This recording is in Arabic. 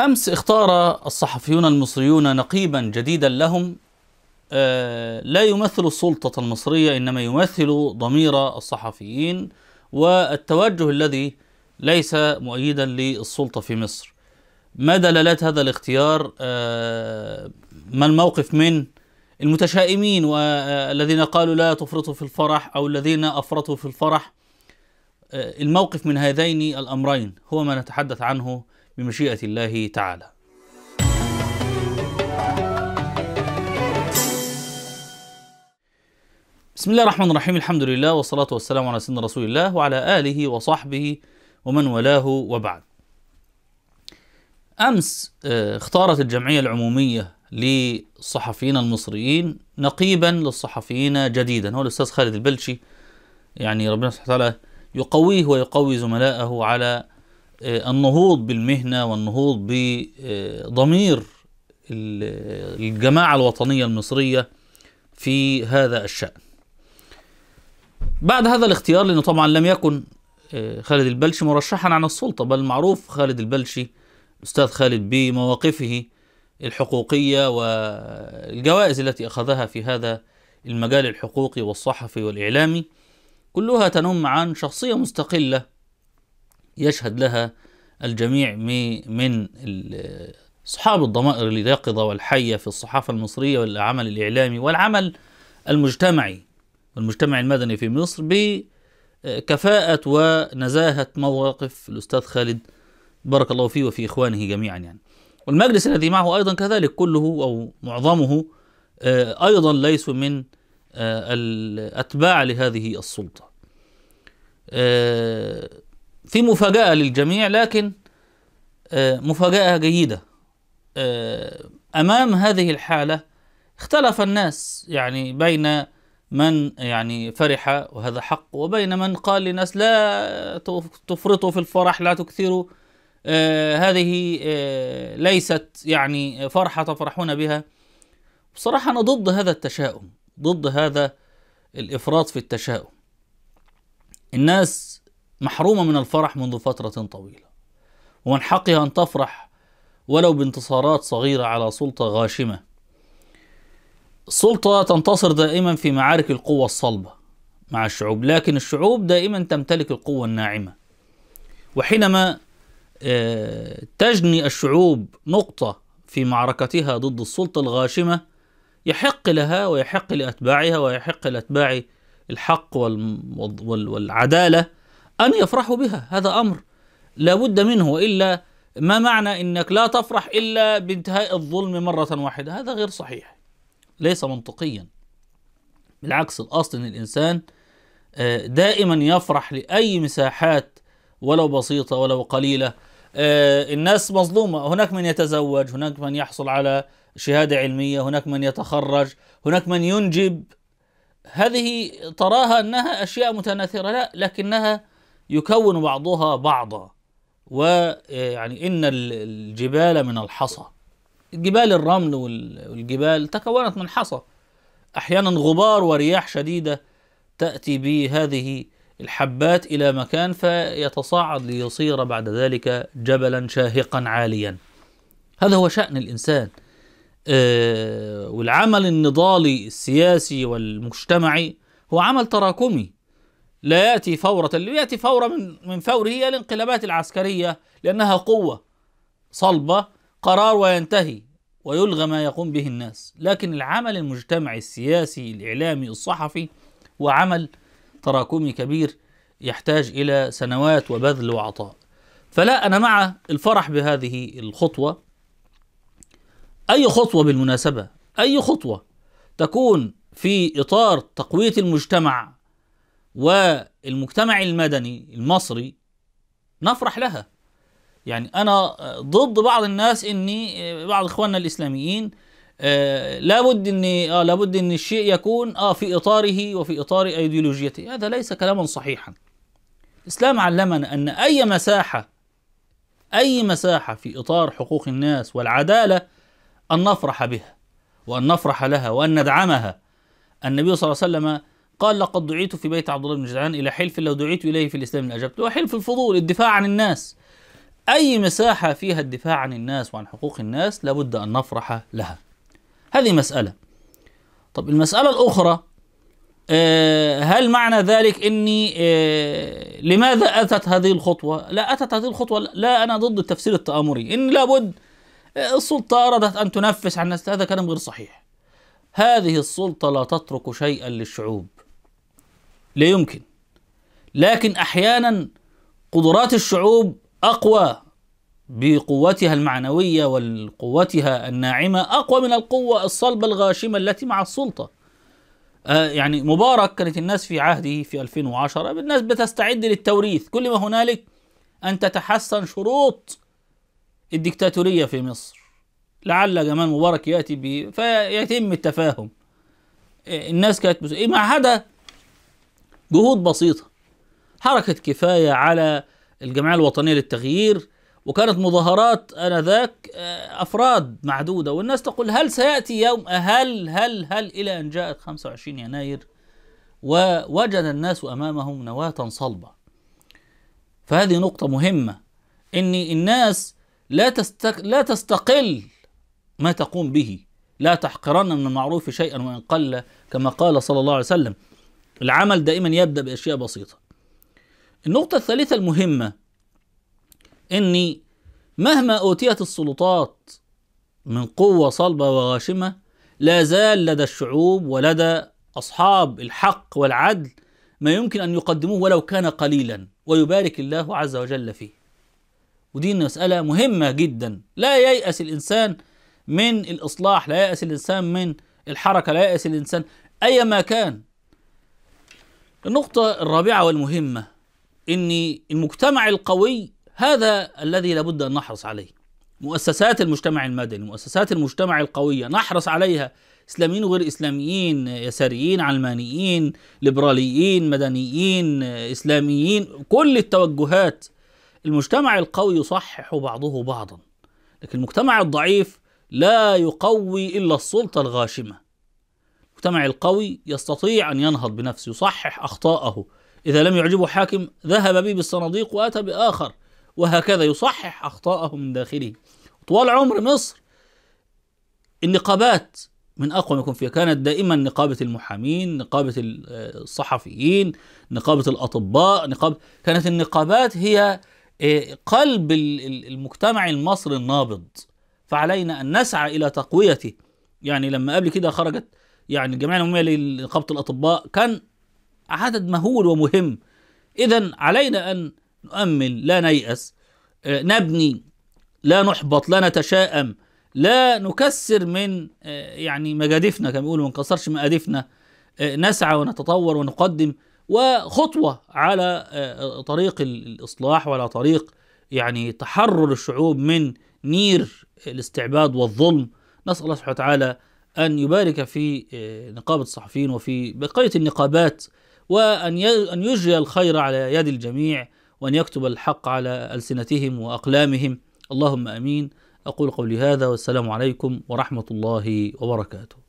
أمس اختار الصحفيون المصريون نقيبا جديدا لهم آه، لا يمثل السلطة المصرية إنما يمثل ضمير الصحفيين والتوجه الذي ليس مؤيدا للسلطة في مصر ما دلالات هذا الاختيار آه، ما الموقف من المتشائمين والذين آه، قالوا لا تفرطوا في الفرح أو الذين أفرطوا في الفرح الموقف من هذين الأمرين هو ما نتحدث عنه بمشيئة الله تعالى بسم الله الرحمن الرحيم الحمد لله والصلاة والسلام على سيدنا رسول الله وعلى آله وصحبه ومن ولاه وبعد أمس آه، اختارت الجمعية العمومية للصحفيين المصريين نقيبا للصحفيين جديدا هو الأستاذ خالد البلشي يعني ربنا سبحانه وتعالى يقويه ويقوي زملائه على آه، النهوض بالمهنة والنهوض بضمير الجماعة الوطنية المصرية في هذا الشأن بعد هذا الاختيار لأنه طبعا لم يكن آه، خالد البلشي مرشحا عن السلطة بل معروف خالد البلشي أستاذ خالد بمواقفه الحقوقية والجوائز التي أخذها في هذا المجال الحقوقي والصحفي والإعلامي كلها تنم عن شخصية مستقلة يشهد لها الجميع من أصحاب الضمائر اليقظة والحية في الصحافة المصرية والعمل الإعلامي والعمل المجتمعي والمجتمع المدني في مصر بكفاءة آه، ونزاهة مواقف الأستاذ خالد بارك الله فيه وفي إخوانه جميعا يعني والمجلس الذي معه أيضا كذلك كله أو معظمه آه، أيضا ليسوا من آه، الأتباع لهذه السلطة في مفاجأة للجميع لكن آه، مفاجأة جيدة آه، أمام هذه الحالة اختلف الناس يعني بين من يعني فرح وهذا حق وبين من قال للناس لا تفرطوا في الفرح لا تكثروا آه، هذه ليست يعني فرحة تفرحون بها بصراحة أنا ضد هذا التشاؤم ضد هذا الإفراط في التشاؤم الناس محرومة من الفرح منذ فترة طويلة ومن حقها أن تفرح ولو بانتصارات صغيرة على سلطة غاشمة السلطة تنتصر دائما في معارك القوة الصلبة مع الشعوب لكن الشعوب دائما تمتلك القوة الناعمة وحينما آه، تجني الشعوب نقطة في معركتها ضد السلطة الغاشمة يحق لها ويحق لأتباعها ويحق لأتباع الحق والعدالة أن يفرحوا بها هذا أمر لا بد منه وإلا ما معنى أنك لا تفرح إلا بانتهاء الظلم مرة واحدة هذا غير صحيح ليس منطقيا بالعكس الأصل أن الإنسان آه، دائما يفرح لأي مساحات ولو بسيطة ولو قليلة آه، الناس مظلومة هناك من يتزوج هناك من يحصل على شهادة علمية هناك من يتخرج هناك من ينجب هذه تراها أنها أشياء متناثرة لا لكنها يكون بعضها بعضا ويعني آه، إن الجبال من الحصى جبال الرمل والجبال تكونت من حصى أحيانا غبار ورياح شديدة تأتي بهذه الحبات إلى مكان فيتصاعد ليصير بعد ذلك جبلا شاهقا عاليا هذا هو شأن الإنسان آه، والعمل النضالي السياسي والمجتمعي هو عمل تراكمي لا يأتي فورة يأتي فورة من, من فوره هي الانقلابات العسكرية لأنها قوة صلبة قرار وينتهي ويلغى ما يقوم به الناس لكن العمل المجتمعي السياسي الإعلامي الصحفي هو عمل تراكمي كبير يحتاج إلى سنوات وبذل وعطاء فلا أنا مع الفرح بهذه الخطوة أي خطوة بالمناسبة أي خطوة تكون في إطار تقوية المجتمع والمجتمع المدني المصري نفرح لها يعني انا ضد بعض الناس اني بعض اخواننا الاسلاميين آه لابد ان اه لابد ان الشيء يكون اه في اطاره وفي اطار ايديولوجيته هذا ليس كلاما صحيحا الاسلام علمنا ان اي مساحه اي مساحه في اطار حقوق الناس والعداله ان نفرح بها وان نفرح لها وان ندعمها النبي صلى الله عليه وسلم قال لقد دعيت في بيت عبد الله بن جدعان الى حلف لو دعيت اليه في الاسلام لاجبت وحلف الفضول الدفاع عن الناس اي مساحه فيها الدفاع عن الناس وعن حقوق الناس لابد ان نفرح لها هذه مساله طب المساله الاخرى آه، هل معنى ذلك اني آه، لماذا اتت هذه الخطوه؟ لا اتت هذه الخطوه لا انا ضد التفسير التآمري ان لابد آه، السلطه ارادت ان تنفس عن الناس هذا كلام غير صحيح. هذه السلطه لا تترك شيئا للشعوب. لا يمكن لكن أحيانا قدرات الشعوب أقوى بقوتها المعنوية وقوتها الناعمة أقوى من القوة الصلبة الغاشمة التي مع السلطة آه يعني مبارك كانت الناس في عهده في 2010 الناس بتستعد للتوريث كل ما هنالك أن تتحسن شروط الدكتاتورية في مصر لعل جمال مبارك يأتي به فيتم التفاهم آه، الناس كانت إيه، مع هذا جهود بسيطة حركة كفاية على الجمعية الوطنية للتغيير وكانت مظاهرات آنذاك آه، أفراد معدودة والناس تقول هل سيأتي يوم هل هل هل إلى أن جاءت 25 يناير ووجد الناس أمامهم نواة صلبة فهذه نقطة مهمة إن الناس لا تستق... لا تستقل ما تقوم به لا تحقرن من المعروف شيئا وإن قل كما قال صلى الله عليه وسلم العمل دائما يبدأ بأشياء بسيطة النقطة الثالثة المهمة أني مهما أوتيت السلطات من قوة صلبة وغاشمة لا زال لدى الشعوب ولدى أصحاب الحق والعدل ما يمكن أن يقدموه ولو كان قليلا ويبارك الله عز وجل فيه ودي مسألة مهمة جدا لا ييأس الإنسان من الإصلاح لا ييأس الإنسان من الحركة لا ييأس الإنسان أيما كان النقطة الرابعة والمهمة أن المجتمع القوي هذا الذي لابد أن نحرص عليه مؤسسات المجتمع المدني مؤسسات المجتمع القوية نحرص عليها إسلاميين وغير إسلاميين يساريين علمانيين ليبراليين مدنيين إسلاميين كل التوجهات المجتمع القوي يصحح بعضه بعضا لكن المجتمع الضعيف لا يقوي إلا السلطة الغاشمة المجتمع القوي يستطيع أن ينهض بنفسه يصحح أخطاءه إذا لم يعجبه حاكم ذهب به بالصناديق وأتى بآخر وهكذا يصحح أخطاءه من داخله طوال عمر مصر النقابات من أقوى ما يكون فيها كانت دائما نقابة المحامين نقابة الصحفيين نقابة الأطباء نقابة كانت النقابات هي آه، قلب المجتمع المصري النابض فعلينا أن نسعى إلى تقويته يعني لما قبل كده خرجت يعني الجمعيه العموميه لنقابه الاطباء كان عدد مهول ومهم اذا علينا ان نؤمل لا نيأس آه، نبني لا نحبط لا نتشائم لا نكسر من آه، يعني مجاديفنا كما بيقولوا ما نكسرش مقاديفنا آه، نسعى ونتطور ونقدم وخطوه على طريق الاصلاح وعلى طريق يعني تحرر الشعوب من نير الاستعباد والظلم نسال الله سبحانه وتعالى أن يبارك في آه، نقابة الصحفيين وفي بقية النقابات وأن يجري الخير على يد الجميع وأن يكتب الحق على ألسنتهم وأقلامهم اللهم آمين أقول قولي هذا والسلام عليكم ورحمة الله وبركاته